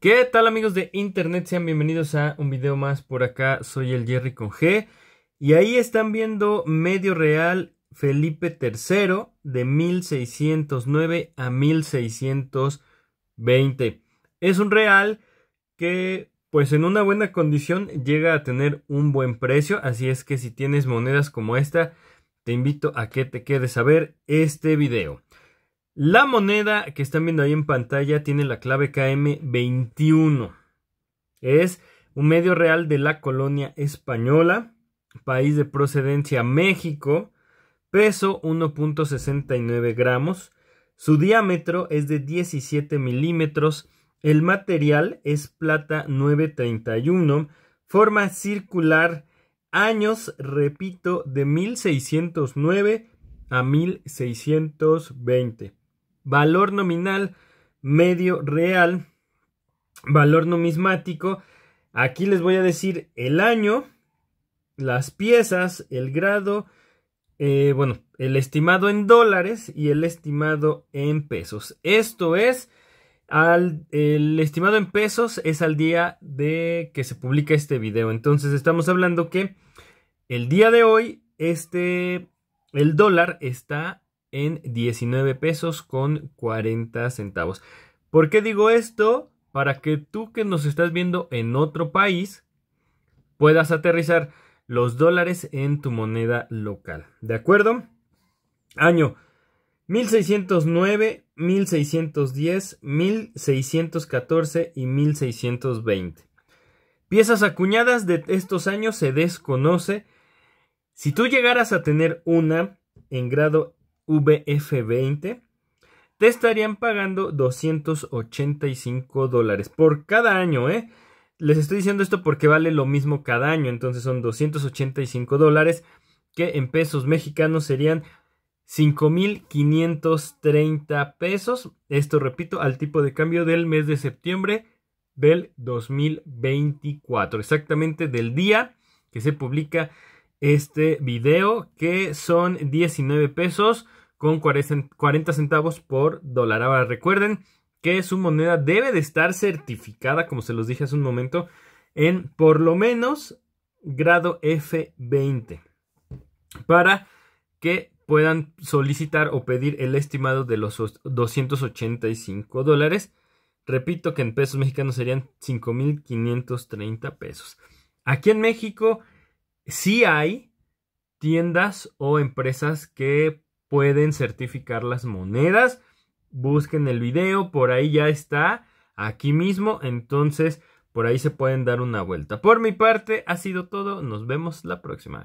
¿Qué tal amigos de internet? Sean bienvenidos a un video más por acá. Soy el Jerry con G. Y ahí están viendo Medio Real Felipe III de 1609 a 1620. Es un real que pues en una buena condición llega a tener un buen precio. Así es que si tienes monedas como esta, te invito a que te quedes a ver este video. La moneda que están viendo ahí en pantalla tiene la clave KM21. Es un medio real de la colonia española, país de procedencia México, peso 1.69 gramos, su diámetro es de 17 milímetros, el material es plata 931, forma circular, años, repito, de 1609 a 1620 valor nominal, medio real, valor numismático. Aquí les voy a decir el año, las piezas, el grado, eh, bueno, el estimado en dólares y el estimado en pesos. Esto es, el estimado en pesos es al día de que se publica este video. Entonces estamos hablando que el día de hoy, este, el dólar está en 19 pesos con 40 centavos. ¿Por qué digo esto? Para que tú que nos estás viendo en otro país puedas aterrizar los dólares en tu moneda local. ¿De acuerdo? Año 1609, 1610, 1614 y 1620. Piezas acuñadas de estos años se desconoce. Si tú llegaras a tener una en grado VF20 te estarían pagando 285 dólares por cada año, ¿eh? Les estoy diciendo esto porque vale lo mismo cada año, entonces son 285 dólares que en pesos mexicanos serían 5.530 pesos. Esto, repito, al tipo de cambio del mes de septiembre del 2024, exactamente del día que se publica este video, que son 19 pesos con 40 centavos por dólar. Ahora recuerden que su moneda debe de estar certificada, como se los dije hace un momento, en por lo menos grado F20 para que puedan solicitar o pedir el estimado de los 285 dólares. Repito que en pesos mexicanos serían 5.530 pesos. Aquí en México sí hay tiendas o empresas que pueden certificar las monedas. Busquen el video, por ahí ya está, aquí mismo, entonces por ahí se pueden dar una vuelta. Por mi parte, ha sido todo, nos vemos la próxima.